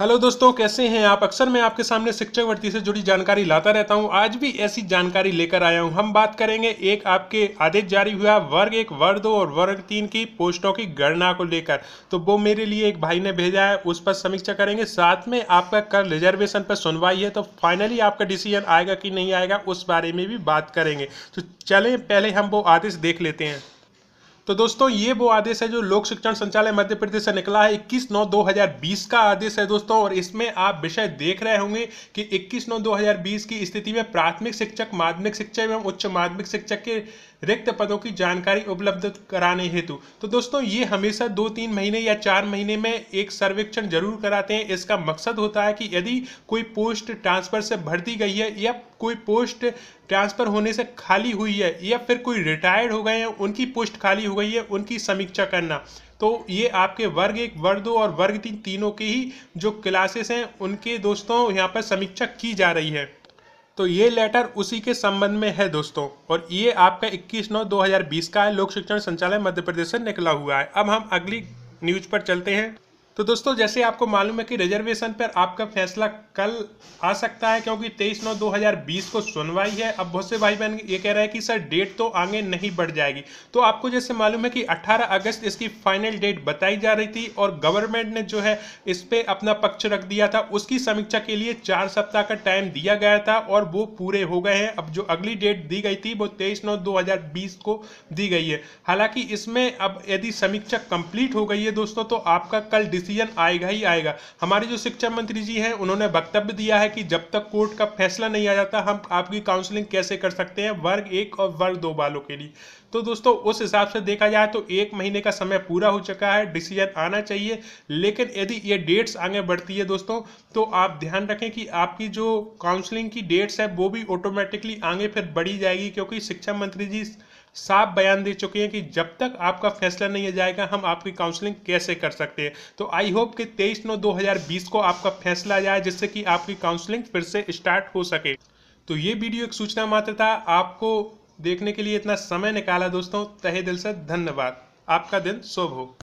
hello दोस्तों कैसे हैं आप अक्सर मैं आपके सामने शिक्षक भर्ती से जुड़ी जानकारी लाता रहता हूं आज भी ऐसी जानकारी लेकर आया हूं हम बात करेंगे एक आपके आदेश जारी हुआ वर्ग एक वर्ग दो और वर्ग तीन की पोस्टों की गणना को लेकर तो वो मेरे लिए एक भाई ने भेजा है उस पर समीक्षा करेंगे साथ में आपका कल रिजर्वेशन पर सुनवाई है तो फाइनली आपका डिसीजन आएगा कि नहीं आएगा उस बारे में भी बात करेंगे तो चलें पहले हम वो आदेश देख लेते हैं तो दोस्तों ये वो आदेश है जो लोक शिक्षण संचालय मध्य प्रदेश से निकला है 21 नौ 2020 का आदेश है दोस्तों और इसमें आप विषय देख रहे होंगे कि 21 नौ 2020 की स्थिति में प्राथमिक शिक्षक माध्यमिक शिक्षक एवं उच्च माध्यमिक शिक्षक के रिक्त पदों की जानकारी उपलब्ध कराने हेतु तो दोस्तों ये हमेशा दो तीन महीने या चार महीने में एक सर्वेक्षण जरूर कराते हैं इसका मकसद होता है कि यदि कोई पोस्ट ट्रांसफर से भर्ती गई है या कोई पोस्ट ट्रांसफ़र होने से खाली हुई है या फिर कोई रिटायर्ड हो गए हैं उनकी पोस्ट खाली हो गई है उनकी समीक्षा करना तो ये आपके वर्ग एक वर्ग दो और वर्ग तीन तीनों के ही जो क्लासेस हैं उनके दोस्तों यहाँ पर समीक्षा की जा रही है तो ये लेटर उसी के संबंध में है दोस्तों और ये आपका 21 नौ 2020 का है लोक शिक्षण संचालय मध्य प्रदेश से निकला हुआ है अब हम अगली न्यूज पर चलते हैं तो दोस्तों जैसे आपको मालूम है कि रिजर्वेशन पर आपका फैसला कल आ सकता है क्योंकि 23 नौ 2020 को सुनवाई है अब बहुत से भाई बहन ये कह रहे हैं कि सर डेट तो आगे नहीं बढ़ जाएगी तो आपको जैसे मालूम है कि 18 अगस्त इसकी फाइनल डेट बताई जा रही थी और गवर्नमेंट ने जो है इस पर अपना पक्ष रख दिया था उसकी समीक्षा के लिए चार सप्ताह का टाइम दिया गया था और वो पूरे हो गए हैं अब जो अगली डेट दी गई थी वो तेईस नौ दो को दी गई है हालांकि इसमें अब यदि समीक्षा कंप्लीट हो गई है दोस्तों तो आपका कल डिसीजन आएगा ही आएगा हमारे जो शिक्षा मंत्री जी हैं उन्होंने वक्तव्य दिया है कि जब तक कोर्ट का फैसला नहीं आ जाता हम आपकी काउंसलिंग कैसे कर सकते हैं वर्ग एक और वर्ग दो वालों के लिए तो दोस्तों उस हिसाब से देखा जाए तो एक महीने का समय पूरा हो चुका है डिसीजन आना चाहिए लेकिन यदि ये डेट्स आगे बढ़ती है दोस्तों तो आप ध्यान रखें कि आपकी जो काउंसलिंग की डेट्स है वो भी ऑटोमेटिकली आगे फिर बढ़ी जाएगी क्योंकि शिक्षा मंत्री जी साफ बयान दे चुके हैं कि जब तक आपका फैसला नहीं आ जाएगा हम आपकी काउंसलिंग कैसे कर सकते हैं तो आई होप कि 23 नौ 2020 को आपका फैसला आ जाए जिससे कि आपकी काउंसलिंग फिर से स्टार्ट हो सके तो ये वीडियो एक सूचना मात्र था आपको देखने के लिए इतना समय निकाला दोस्तों तहे दिल से धन्यवाद आपका दिन शुभ हो